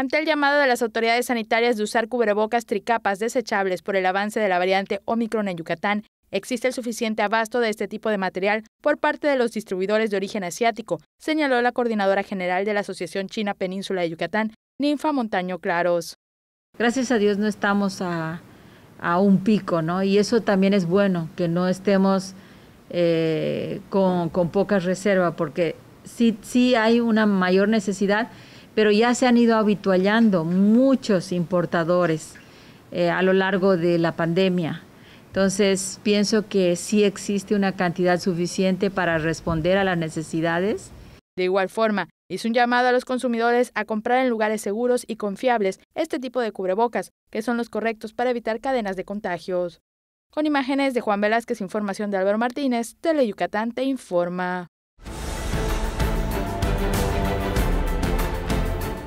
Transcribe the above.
Ante el llamado de las autoridades sanitarias de usar cubrebocas tricapas desechables por el avance de la variante Omicron en Yucatán, existe el suficiente abasto de este tipo de material por parte de los distribuidores de origen asiático, señaló la coordinadora general de la Asociación China Península de Yucatán, Ninfa Montaño Claros. Gracias a Dios no estamos a, un pico, ¿no? Y eso también es bueno, que no estemos eh, con, con poca reserva, porque sí, sí hay una mayor necesidad pero ya se han ido habituallando muchos importadores eh, a lo largo de la pandemia. Entonces, pienso que sí existe una cantidad suficiente para responder a las necesidades. De igual forma, hizo un llamado a los consumidores a comprar en lugares seguros y confiables este tipo de cubrebocas, que son los correctos para evitar cadenas de contagios. Con imágenes de Juan Velázquez, información de Álvaro Martínez, Tele Yucatán te informa.